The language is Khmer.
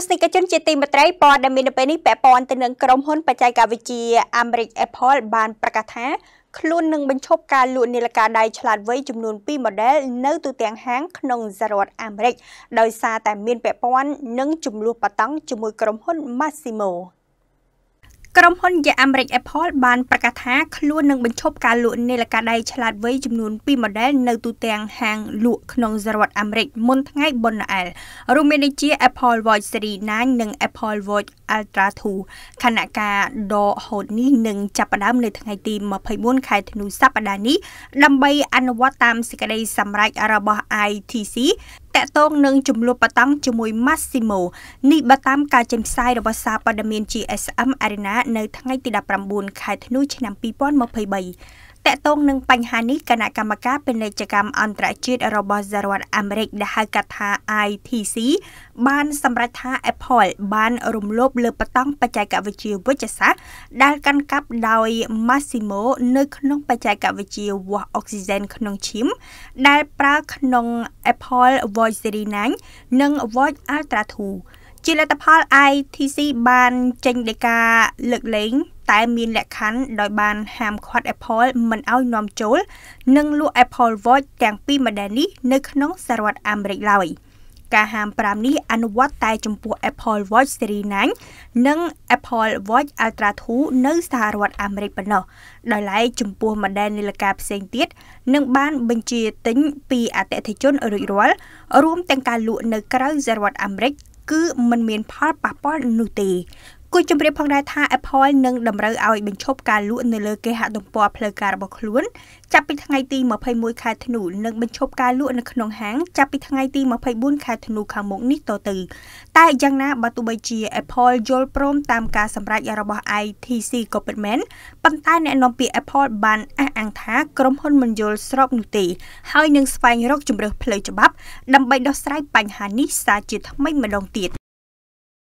ទស្សនិកជនជាទីមេត្រីព័ត៌មាននៅពេលនេះពាក់ព័ន្ធទៅនឹងក្រុមហ៊ុនបច្ចេកវិទ្យាអាមេរិក Apple បានប្រកាសថាខ្លួននឹងបញ្ឈប់ការលក់នាឡិកាដៃឆ្លាតវៃចំនួន2 model នៅទូទាំងហាងក្នុងសហរដ្ឋអាមេរិកដោយសារតែមានពាក់ព័ន្ធនឹងចំនួនបតង់ជាមួយក្រុមហ៊ុន Massimo ក្រុមហ៊ុនយអាមេរិក Apple បានប្រកាសថាខ្លួននឹងបញ្ឈប់ការលក់នាឡិកាដៃឆ្លាតវៃចំនួន2 model នៅទូទាំងហាងលក់ក្នុងរដ្ឋអាមេរិកមុនថ្ងៃបុណ្យណែលរួមមានដូចជា Apple Watch Series 9និង Apple Watch Ultra 2ខណៈការដកហូតនេះនឹងចាប់ផ្ដើមនៅថ្ងៃទី24ខែធ្នូសប្តាហ៍នេះដើម្បីអនុវត្តតាមសេចក្តីសម្រេចរបស់ ITC តកតងនឹងចំនួនបតង់ជាមួយ Massimo នេះបើតាមការចេញផ្សាយរបស់សារព័ត៌មាន GSM Arena នៅថ្ងៃទី19ខែធ្នូឆ្នាំ2023តកតងនឹងបញ្ហានេះគណៈកម្មការពាណិជ្ជកម្មអន្តរជាតិរបស់សហរដ្ឋអាមេរិកដែលហៅកាត់ថា ITC បានសម្រេចថា Apple បានរំលោភលើបតង់បច្ចេកវិទ្យាវិទ្យាសាស្ត្រដែលកាន់កាប់ដោយ Massimo នៅក្នុងបច្ចេកវិទ្យាវាស់អុកស៊ីហ្សែនក្នុងឈាមដែលប្រើក្នុង Apple Watch Series 9និង Watch Ultra 2ជាលទ្ធផល ITC បានចេញដីកាលើកលែងតែមានលក្ខខណ្ឌដោយបានហាមឃាត់ Apple មិនឲ្យនាំចូលនិងលក់ Apple Watch ទាំងពីរម៉ូដែលនេះនៅក្នុងសហរដ្ឋអាមេរិកឡើយការហាម5នេះអនុវត្តតែចំពោះ Apple Watch Series 9និង Apple Watch Ultra 2នៅសហរដ្ឋអាមេរិកប៉ុណ្ណោះដោយឡែកចំពោះម៉ូដែលនាឡិកាផ្សេងទៀតនឹងបាន បញ្ជា ទិញពីអតិថិជនរួចរាល់រួមទាំងការលក់នៅក្រៅសហរដ្ឋអាមេរិកគឺมันមានផលប៉ះពាល់នោះទេគូជម្រាបផងដែរថា Apple នឹងតម្រូវឲ្យបញ្ឈប់ការលក់នៅលើគេហទំព័រផ្លូវការរបស់ខ្លួន ចាប់ពីថ្ងៃទី21ខែធ្នូនិងបញ្ឈប់ការលក់នៅក្នុងហាង ចាប់ពីថ្ងៃទី24ខែធ្នូខាងមុខនេះតទៅតែយ៉ាងណាបើទោះបីជា Apple យល់ព្រមតាមការសម្រេចរបស់ ITC ក៏ពិតមែនប៉ុន្តែអ្នកនាំពាក្យ Apple បានអះអាងថាក្រុមហ៊ុនមិនយល់ស្របនោះទេហើយនឹងស្វែងរកជំរើសផ្លូវច្បាប់ដើម្បីដោះស្រាយបញ្ហានេះសារជាថ្មីម្ដងទៀត